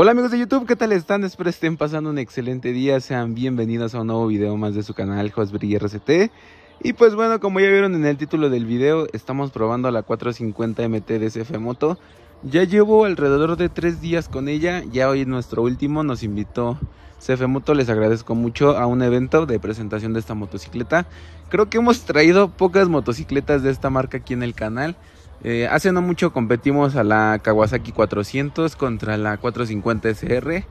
Hola amigos de YouTube, ¿qué tal están? Espero estén pasando un excelente día. Sean bienvenidos a un nuevo video más de su canal Josbury RCT. Y pues bueno, como ya vieron en el título del video, estamos probando la 450 MT de CF Moto. Ya llevo alrededor de tres días con ella, ya hoy es nuestro último nos invitó CF Moto, les agradezco mucho a un evento de presentación de esta motocicleta. Creo que hemos traído pocas motocicletas de esta marca aquí en el canal, eh, hace no mucho competimos a la Kawasaki 400 contra la 450 SR.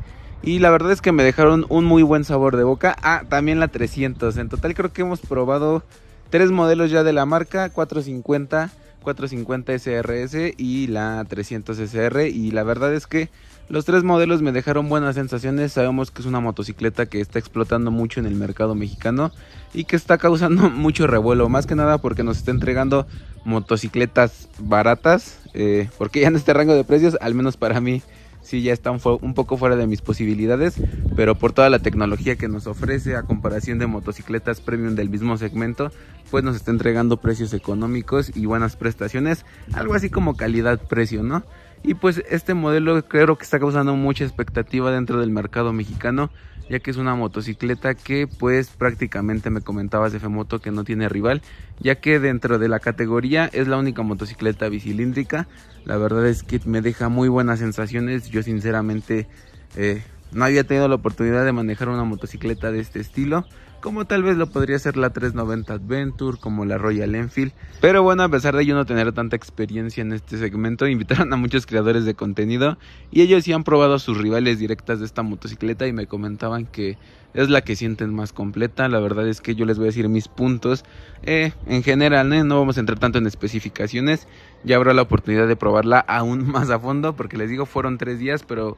Y la verdad es que me dejaron un muy buen sabor de boca. Ah, también la 300. En total creo que hemos probado tres modelos ya de la marca. 450, 450 SRS y la 300 SR. Y la verdad es que los tres modelos me dejaron buenas sensaciones, sabemos que es una motocicleta que está explotando mucho en el mercado mexicano y que está causando mucho revuelo, más que nada porque nos está entregando motocicletas baratas, eh, porque ya en este rango de precios, al menos para mí, sí ya están un poco fuera de mis posibilidades, pero por toda la tecnología que nos ofrece a comparación de motocicletas premium del mismo segmento, pues nos está entregando precios económicos y buenas prestaciones, algo así como calidad-precio, ¿no? Y pues este modelo creo que está causando mucha expectativa dentro del mercado mexicano, ya que es una motocicleta que pues prácticamente me comentabas de Femoto que no tiene rival, ya que dentro de la categoría es la única motocicleta bicilíndrica. La verdad es que me deja muy buenas sensaciones, yo sinceramente... Eh, no había tenido la oportunidad de manejar una motocicleta de este estilo, como tal vez lo podría ser la 390 Adventure, como la Royal Enfield. Pero bueno, a pesar de yo no tener tanta experiencia en este segmento, invitaron a muchos creadores de contenido y ellos sí han probado a sus rivales directas de esta motocicleta y me comentaban que es la que sienten más completa. La verdad es que yo les voy a decir mis puntos eh, en general, ¿eh? no vamos a entrar tanto en especificaciones. Ya habrá la oportunidad de probarla aún más a fondo, porque les digo, fueron tres días, pero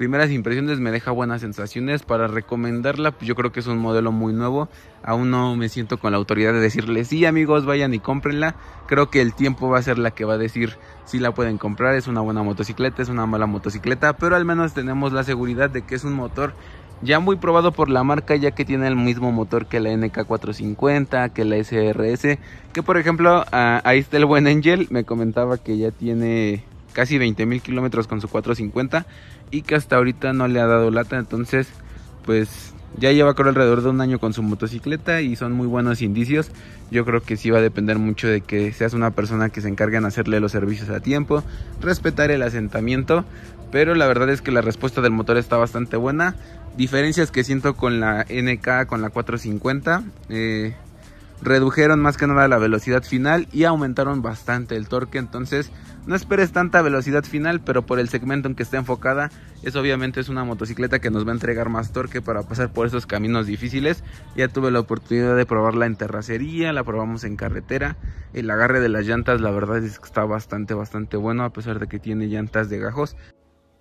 primeras impresiones me deja buenas sensaciones. Para recomendarla, pues, yo creo que es un modelo muy nuevo. Aún no me siento con la autoridad de decirle, sí amigos, vayan y cómprenla. Creo que el tiempo va a ser la que va a decir si la pueden comprar. Es una buena motocicleta, es una mala motocicleta, pero al menos tenemos la seguridad de que es un motor ya muy probado por la marca ya que tiene el mismo motor que la NK450, que la SRS, que por ejemplo ahí está el buen Angel, me comentaba que ya tiene casi mil kilómetros con su 450 y que hasta ahorita no le ha dado lata. Entonces, pues ya lleva creo alrededor de un año con su motocicleta y son muy buenos indicios. Yo creo que sí va a depender mucho de que seas una persona que se encargue en hacerle los servicios a tiempo, respetar el asentamiento. Pero la verdad es que la respuesta del motor está bastante buena. Diferencias que siento con la NK, con la 450. Eh, redujeron más que nada la velocidad final y aumentaron bastante el torque. Entonces no esperes tanta velocidad final, pero por el segmento en que está enfocada, es obviamente es una motocicleta que nos va a entregar más torque para pasar por esos caminos difíciles. Ya tuve la oportunidad de probarla en terracería, la probamos en carretera. El agarre de las llantas la verdad es que está bastante, bastante bueno a pesar de que tiene llantas de gajos.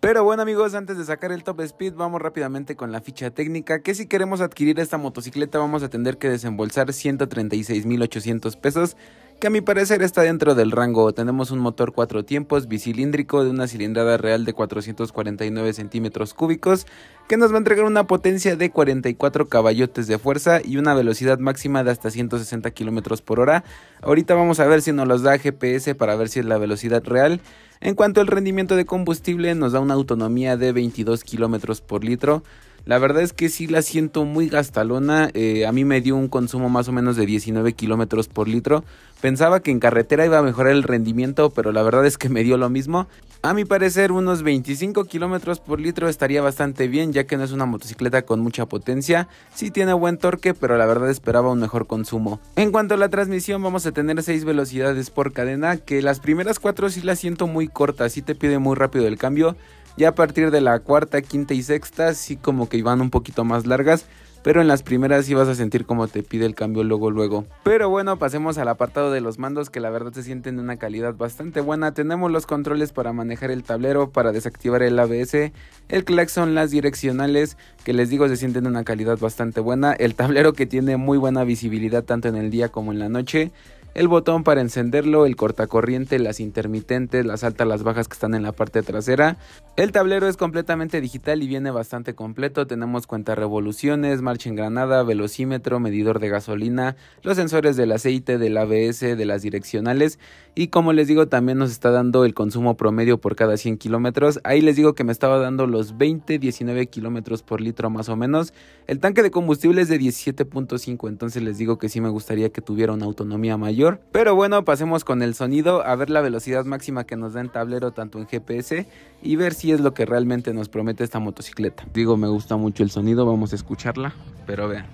Pero bueno amigos, antes de sacar el top speed vamos rápidamente con la ficha técnica que si queremos adquirir esta motocicleta vamos a tener que desembolsar 136.800 pesos que a mi parecer está dentro del rango. Tenemos un motor 4 tiempos bicilíndrico de una cilindrada real de 449 centímetros cúbicos que nos va a entregar una potencia de 44 caballotes de fuerza y una velocidad máxima de hasta 160 kilómetros por hora. Ahorita vamos a ver si nos los da GPS para ver si es la velocidad real. En cuanto al rendimiento de combustible, nos da una autonomía de 22 km por litro, la verdad es que sí la siento muy gastalona. Eh, a mí me dio un consumo más o menos de 19 kilómetros por litro. Pensaba que en carretera iba a mejorar el rendimiento, pero la verdad es que me dio lo mismo. A mi parecer, unos 25 kilómetros por litro estaría bastante bien, ya que no es una motocicleta con mucha potencia. Sí tiene buen torque, pero la verdad esperaba un mejor consumo. En cuanto a la transmisión, vamos a tener 6 velocidades por cadena, que las primeras 4 sí las siento muy cortas, sí te pide muy rápido el cambio. Ya a partir de la cuarta, quinta y sexta, sí como que iban un poquito más largas. Pero en las primeras sí vas a sentir como te pide el cambio luego luego. Pero bueno, pasemos al apartado de los mandos que la verdad se sienten de una calidad bastante buena. Tenemos los controles para manejar el tablero, para desactivar el ABS, el claxon, las direccionales, que les digo se sienten de una calidad bastante buena. El tablero que tiene muy buena visibilidad tanto en el día como en la noche el botón para encenderlo, el cortacorriente, las intermitentes, las altas, las bajas que están en la parte trasera. El tablero es completamente digital y viene bastante completo, tenemos cuenta revoluciones, marcha en granada, velocímetro, medidor de gasolina, los sensores del aceite, del ABS, de las direccionales y como les digo también nos está dando el consumo promedio por cada 100 kilómetros, ahí les digo que me estaba dando los 20, 19 kilómetros por litro más o menos, el tanque de combustible es de 17.5, entonces les digo que sí me gustaría que tuviera una autonomía mayor pero bueno, pasemos con el sonido a ver la velocidad máxima que nos da en tablero tanto en GPS y ver si es lo que realmente nos promete esta motocicleta. Digo, me gusta mucho el sonido, vamos a escucharla, pero vean.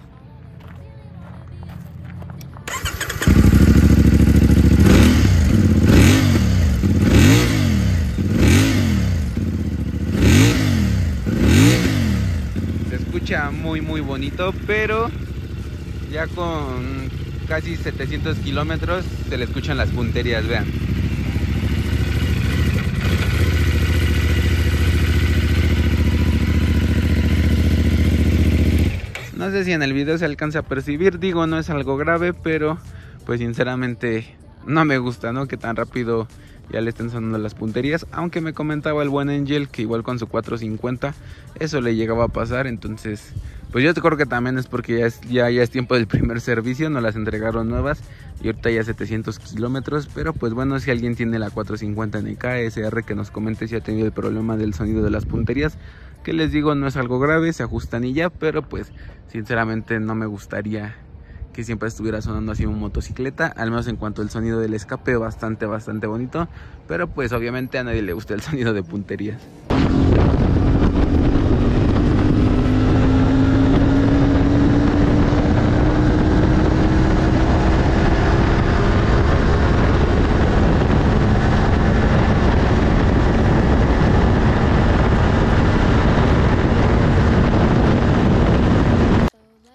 muy muy bonito pero ya con casi 700 kilómetros, se le escuchan las punterías, vean. No sé si en el video se alcanza a percibir, digo, no es algo grave, pero pues sinceramente no me gusta, ¿no? Que tan rápido ya le estén sonando las punterías, aunque me comentaba el buen Angel que igual con su 450 eso le llegaba a pasar, entonces pues yo te creo que también es porque ya es, ya, ya es tiempo del primer servicio, no las entregaron nuevas y ahorita ya 700 kilómetros, pero pues bueno, si alguien tiene la 450 en que nos comente si ha tenido el problema del sonido de las punterías, que les digo no es algo grave, se ajustan y ya, pero pues sinceramente no me gustaría que siempre estuviera sonando así una motocicleta, al menos en cuanto al sonido del escape, bastante, bastante bonito, pero pues obviamente a nadie le gusta el sonido de punterías.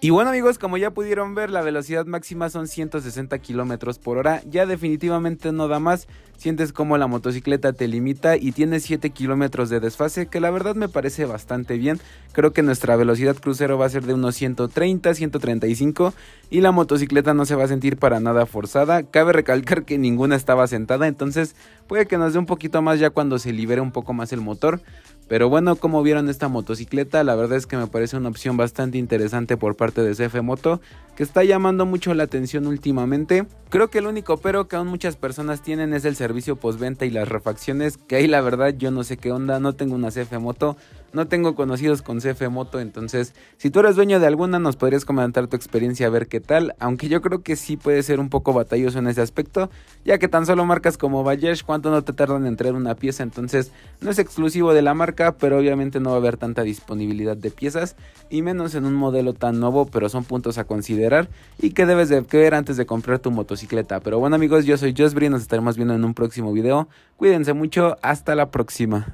Y bueno amigos, como ya pudieron ver, la velocidad máxima son 160 kilómetros por hora. Ya definitivamente no da más sientes como la motocicleta te limita y tienes 7 kilómetros de desfase, que la verdad me parece bastante bien. Creo que nuestra velocidad crucero va a ser de unos 130, 135 y la motocicleta no se va a sentir para nada forzada. Cabe recalcar que ninguna estaba sentada, entonces puede que nos dé un poquito más ya cuando se libere un poco más el motor. Pero bueno, como vieron esta motocicleta, la verdad es que me parece una opción bastante interesante por parte de CF Moto, que está llamando mucho la atención últimamente. Creo que el único pero que aún muchas personas tienen es el servicio servicio postventa y las refacciones, que ahí la verdad yo no sé qué onda, no tengo una CF Moto, no tengo conocidos con CF Moto, entonces si tú eres dueño de alguna nos podrías comentar tu experiencia a ver qué tal, aunque yo creo que sí puede ser un poco batalloso en ese aspecto, ya que tan solo marcas como Bayesh, cuánto no te tardan en traer una pieza, entonces no es exclusivo de la marca, pero obviamente no va a haber tanta disponibilidad de piezas, y menos en un modelo tan nuevo, pero son puntos a considerar y que debes de ver antes de comprar tu motocicleta. Pero bueno amigos, yo soy Josbri, nos estaremos viendo en un próximo video, cuídense mucho, hasta la próxima.